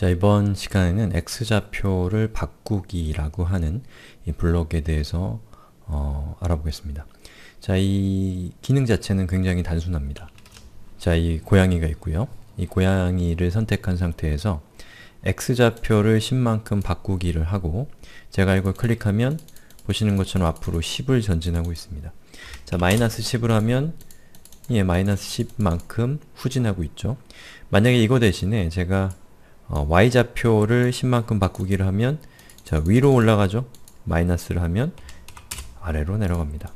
자, 이번 시간에는 x좌표를 바꾸기라고 하는 이 블록에 대해서 어, 알아보겠습니다. 자, 이 기능 자체는 굉장히 단순합니다. 자, 이 고양이가 있고요. 이 고양이를 선택한 상태에서 x좌표를 10만큼 바꾸기를 하고 제가 이걸 클릭하면 보시는 것처럼 앞으로 10을 전진하고 있습니다. 자, 마이너스 10을 하면 예, 마이너스 10만큼 후진하고 있죠. 만약에 이거 대신에 제가 어, y좌표를 10만큼 바꾸기를 하면 자 위로 올라가죠. 마이너스를 하면 아래로 내려갑니다.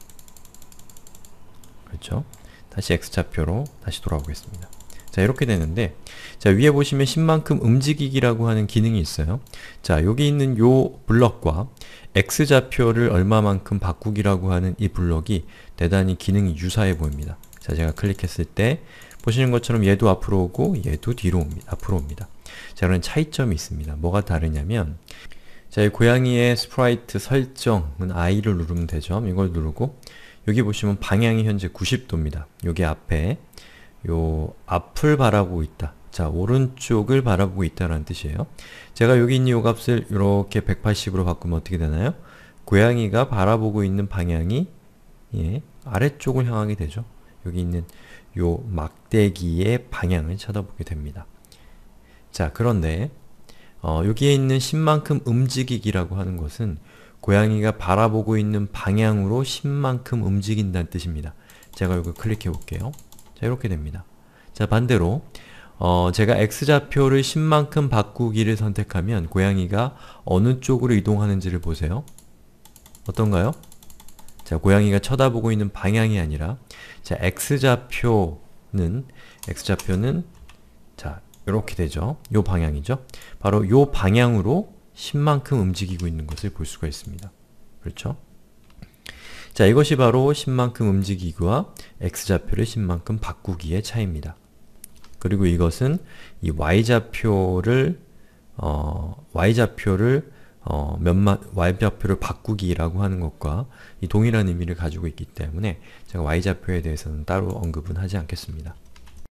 그렇죠? 다시 x좌표로 다시 돌아오겠습니다. 자 이렇게 되는데 자 위에 보시면 10만큼 움직이기라고 하는 기능이 있어요. 자 여기 있는 요 블럭과 x좌표를 얼마만큼 바꾸기라고 하는 이 블럭이 대단히 기능이 유사해 보입니다. 자 제가 클릭했을 때 보시는 것처럼 얘도 앞으로 오고 얘도 뒤로 옵니다. 앞으로 옵니다. 자, 그런 차이점이 있습니다. 뭐가 다르냐면 자, 이 고양이의 스프라이트 설정은 I를 누르면 되죠. 이걸 누르고 여기 보시면 방향이 현재 90도입니다. 여기 앞에 요 앞을 바라보고 있다. 자, 오른쪽을 바라보고 있다는 라 뜻이에요. 제가 여기 있는 요 값을 이렇게 180으로 바꾸면 어떻게 되나요? 고양이가 바라보고 있는 방향이 예, 아래쪽을 향하게 되죠. 여기 있는 요 막대기의 방향을 찾아보게 됩니다. 자, 그런데 어, 여기에 있는 10만큼 움직이기라고 하는 것은 고양이가 바라보고 있는 방향으로 10만큼 움직인다는 뜻입니다. 제가 이걸 클릭해 볼게요. 자, 이렇게 됩니다. 자, 반대로 어, 제가 x좌표를 10만큼 바꾸기를 선택하면 고양이가 어느 쪽으로 이동하는지를 보세요. 어떤가요? 자, 고양이가 쳐다보고 있는 방향이 아니라 자, x좌표는 x좌표는 자, 이렇게 되죠. 요 방향이죠. 바로 요 방향으로 10만큼 움직이고 있는 것을 볼 수가 있습니다. 그렇죠? 자, 이것이 바로 10만큼 움직이기와 x좌표를 10만큼 바꾸기의 차이입니다. 그리고 이것은 이 y좌표를 어, y좌표를 어, 몇만 y좌표를 바꾸기라고 하는 것과 이 동일한 의미를 가지고 있기 때문에 제가 y좌표에 대해서는 따로 언급은 하지 않겠습니다.